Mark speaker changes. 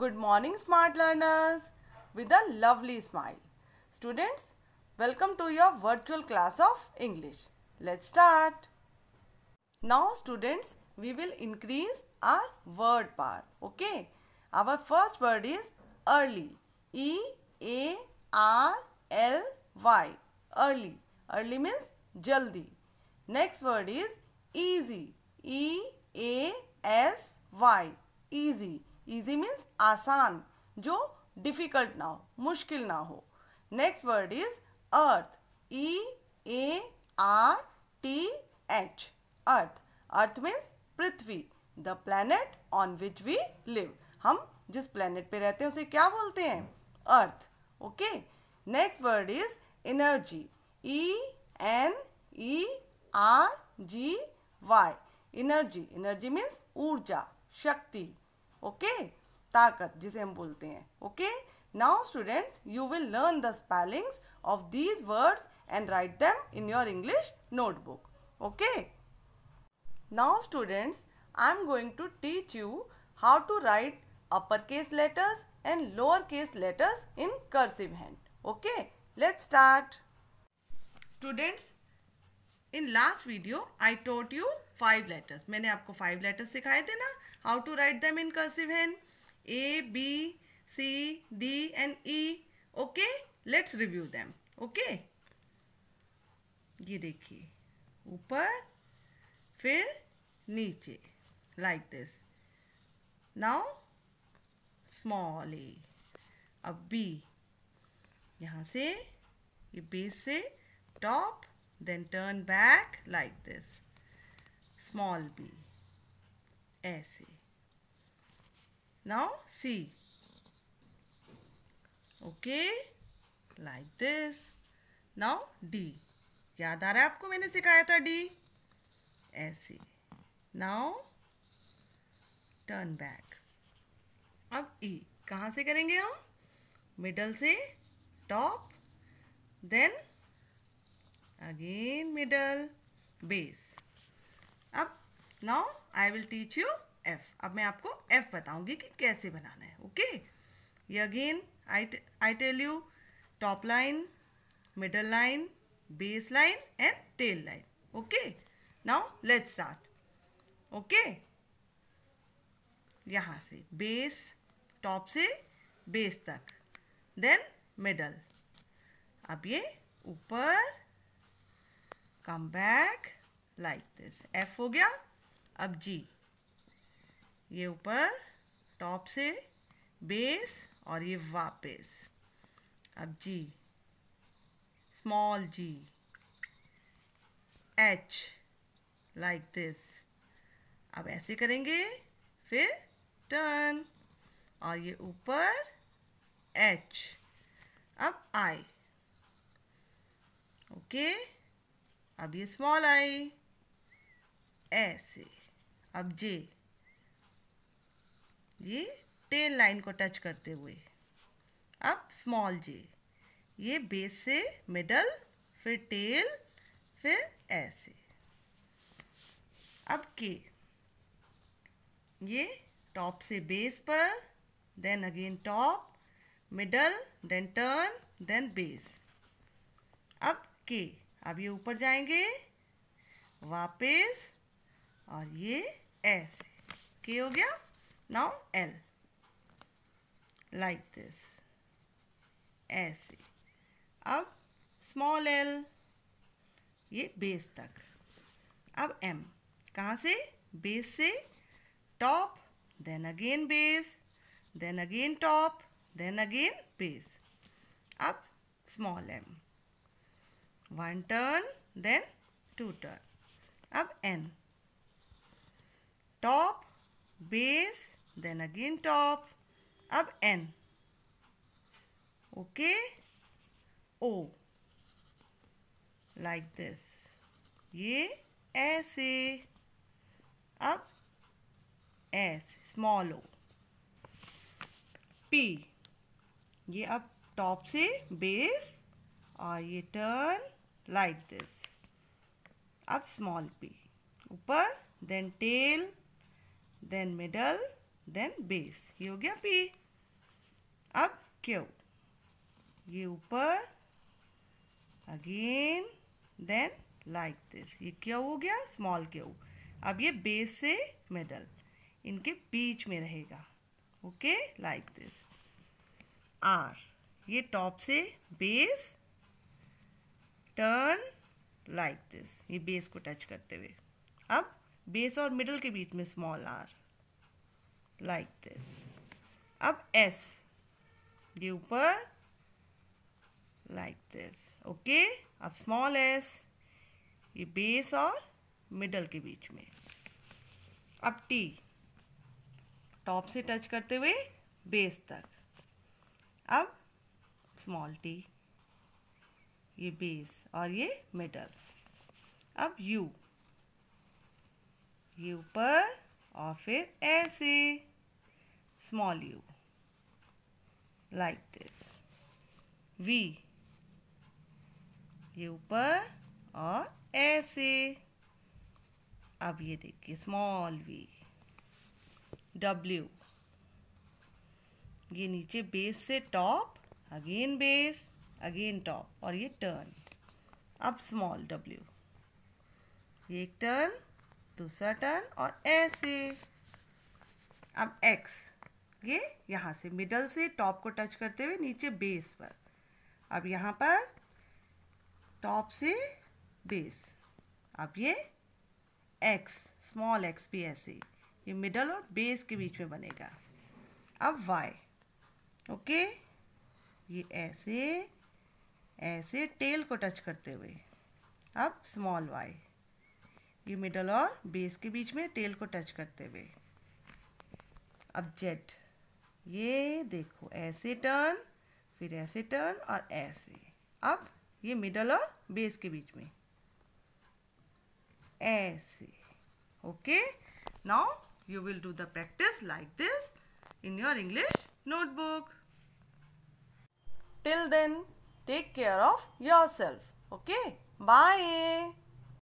Speaker 1: Good morning smart learners with a lovely smile. Students, welcome to your virtual class of English. Let's start. Now students, we will increase our word power. Okay. Our first word is early. E A R L Y. Early. Early means jaldi. Next word is easy. E A S Y. Easy easy means आसान जो difficult ना हो मुश्किल ना हो next word is earth E A R T H earth earth means पृथ्वी the planet on which we live हम जिस प्लैनेट पे रहते हैं उसे क्या बोलते हैं earth okay next word is energy E N E R G Y energy energy means ऊर्जा शक्ति ओके ताकत जिसे हम बोलते हैं okay now students you will learn the spellings of these words and write them in your English notebook okay now students I am going to teach you how to write upper case letters and lower case letters in cursive hand okay let's start students in last video I taught you five letters मैंने आपको five letters सिखाए थे ना how to write them in cursive hand A B C D and E okay let's review them okay ये देखिए ऊपर फिर नीचे like this now small A अब बी यहाँ से ये बेस से top then turn back like this small b ऐसे now C okay like this now D याद आ रहा है आपको मैंने सिखाया था D ऐसे now turn back अब E कहाँ से करेंगे हम मिडल से top then again middle base अब now I will teach you F अब मैं आपको F बताऊंगी कि कैसे बनाना है ओके ये again I I tell you top line middle line base line and tail line okay now let start okay यहाँ से बेस टॉप से बेस तक देन मिडल अब ये ऊपर come back like this F हो गया अब जी ये ऊपर टॉप से बेस और ये वापस अब G small G H like this अब ऐसे करेंगे फिर टर्न और ये ऊपर एच अब आई ओके okay? अब ये स्मॉल आई ऐसे अब जे ये टेल लाइन को टच करते हुए अब स्मॉल जे ये बेस से मिडल फिर टेल फिर ऐसे अब के ये टॉप से बेस पर then again top middle then turn then base अब के अब ये ऊपर जाएंगे वापस और ये एस के हो गया नाउ एल लाइक दिस ऐसे अब स्मॉल एल ये बेस तक अब एम कहाँ से बेस से top then again base then again top then again base अब small M one turn then two turn अब N top base then again top अब N okay O like this ये ऐसे अब एस स्मॉल ओ पी ये अब top से base और ये टर्न लाइक दिस अब स्मॉल पी ऊपर then tail then middle then base ये हो गया पी अब क्यों ये ऊपर अगेन देन लाइक दिस ये क्यों हो गया स्मॉल क्यू अब ये बेस से मिडल इनके बीच में रहेगा ओके लाइक दिस आर ये टॉप से बेस टर्न लाइक दिस ये बेस को टच करते हुए अब बेस और मिडल के बीच में स्मॉल आर लाइक दिस अब एस ये ऊपर लाइक दिस ओके अब स्मॉल एस ये बेस और मिडल के बीच में अब टी टॉप से टच करते हुए बेस तक अब स्मॉल टी ये बेस और ये मिडल अब यू ये ऊपर और फिर ऐसे small U like this V ये ऊपर और ऐसे अब ये देखिए स्मॉल वी डब्ल्यू ये नीचे बेस से top again base again top और ये टर्न अब स्मॉल डब्ल्यू ये एक टर्न दूसरा टर्न और ऐसे अब एक्स ये यहाँ से मिडल से टॉप को टच करते हुए नीचे बेस पर अब यहाँ पर टॉप से बेस अब ये एक्स स्मॉल एक्स भी ऐसे ये मिडल और बेस के बीच में बनेगा अब वाई ओके ये ऐसे ऐसे टेल को टच करते हुए अब स्मॉल वाई ये मिडल और बेस के बीच में टेल को टच करते हुए अब जेड ये देखो ऐसे टर्न फिर ऐसे टर्न और ऐसे अब ये मिडल और बेस के बीच में ऐसे okay now you will do the practice like this in your English notebook till then Take care of yourself. Okay. Bye.